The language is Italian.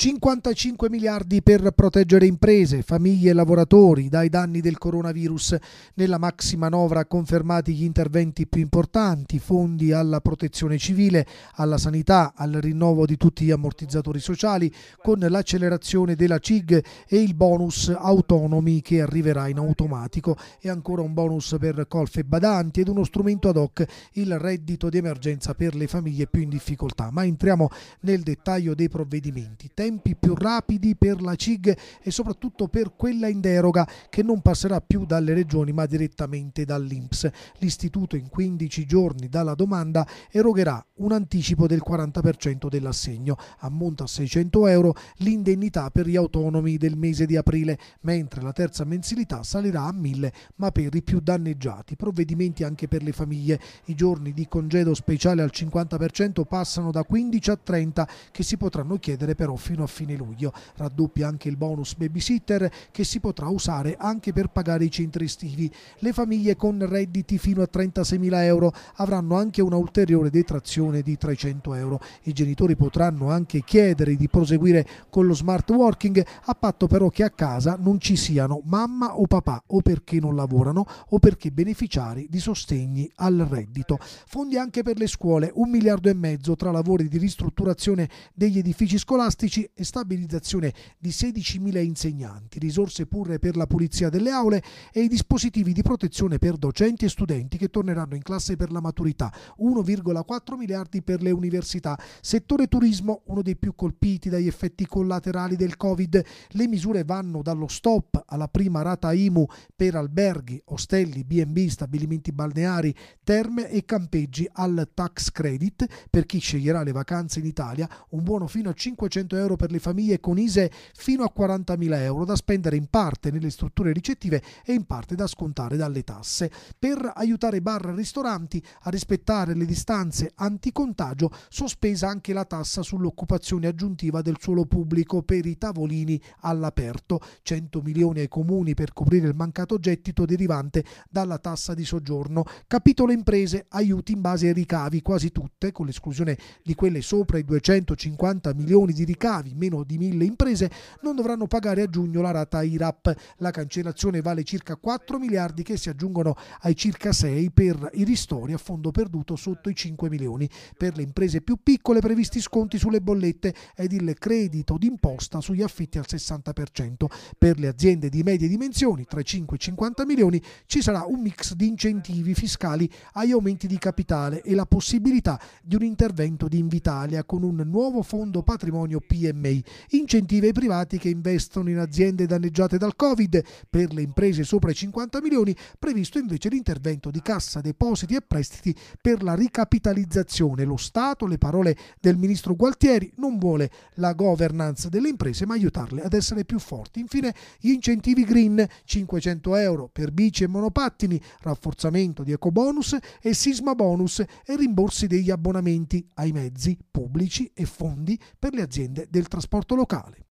55 miliardi per proteggere imprese, famiglie e lavoratori dai danni del coronavirus. Nella maxi manovra confermati gli interventi più importanti, fondi alla protezione civile, alla sanità, al rinnovo di tutti gli ammortizzatori sociali, con l'accelerazione della CIG e il bonus autonomi che arriverà in automatico e ancora un bonus per colfe badanti ed uno strumento ad hoc, il reddito di emergenza per le famiglie più in difficoltà. Ma entriamo nel dettaglio dei provvedimenti tempi più rapidi per la CIG e soprattutto per quella in deroga che non passerà più dalle regioni ma direttamente dall'Inps. L'istituto in 15 giorni dalla domanda erogherà un anticipo del 40% dell'assegno, ammonta a 600 euro l'indennità per gli autonomi del mese di aprile, mentre la terza mensilità salirà a 1000 ma per i più danneggiati, provvedimenti anche per le famiglie. I giorni di congedo speciale al 50% passano da 15 a 30 che si potranno chiedere però fino a fino a fine luglio. Raddoppia anche il bonus babysitter che si potrà usare anche per pagare i centri estivi. Le famiglie con redditi fino a 36.000 euro avranno anche una ulteriore detrazione di 300 euro. I genitori potranno anche chiedere di proseguire con lo smart working a patto però che a casa non ci siano mamma o papà o perché non lavorano o perché beneficiari di sostegni al reddito. Fondi anche per le scuole, un miliardo e mezzo tra lavori di ristrutturazione degli edifici scolastici e stabilizzazione di 16.000 insegnanti, risorse pure per la pulizia delle aule e i dispositivi di protezione per docenti e studenti che torneranno in classe per la maturità, 1,4 miliardi per le università, settore turismo uno dei più colpiti dagli effetti collaterali del Covid, le misure vanno dallo stop alla prima rata IMU per alberghi, ostelli, B&B, stabilimenti balneari, terme e campeggi al tax credit per chi sceglierà le vacanze in Italia, un buono fino a 500 euro per le famiglie con ISE fino a 40.000 euro da spendere in parte nelle strutture ricettive e in parte da scontare dalle tasse. Per aiutare bar e ristoranti a rispettare le distanze anticontagio, sospesa anche la tassa sull'occupazione aggiuntiva del suolo pubblico per i tavolini all'aperto, 100 milioni ai comuni per coprire il mancato gettito derivante dalla tassa di soggiorno. Capitolo imprese, aiuti in base ai ricavi, quasi tutte, con l'esclusione di quelle sopra i 250 milioni di ricavi navi, meno di 1000 imprese, non dovranno pagare a giugno la rata IRAP. La cancellazione vale circa 4 miliardi che si aggiungono ai circa 6 per i ristori a fondo perduto sotto i 5 milioni. Per le imprese più piccole previsti sconti sulle bollette ed il credito d'imposta sugli affitti al 60%. Per le aziende di medie dimensioni, tra i 5 e i 50 milioni, ci sarà un mix di incentivi fiscali agli aumenti di capitale e la possibilità di un intervento di Invitalia con un nuovo fondo patrimonio PE PMI, incentivi ai privati che investono in aziende danneggiate dal Covid, per le imprese sopra i 50 milioni previsto invece l'intervento di Cassa Depositi e Prestiti per la ricapitalizzazione. Lo Stato, le parole del ministro Gualtieri, non vuole la governance delle imprese ma aiutarle ad essere più forti. Infine gli incentivi green, 500 euro per bici e monopattini, rafforzamento di ecobonus e sisma bonus e rimborsi degli abbonamenti ai mezzi pubblici e fondi per le aziende del del trasporto locale.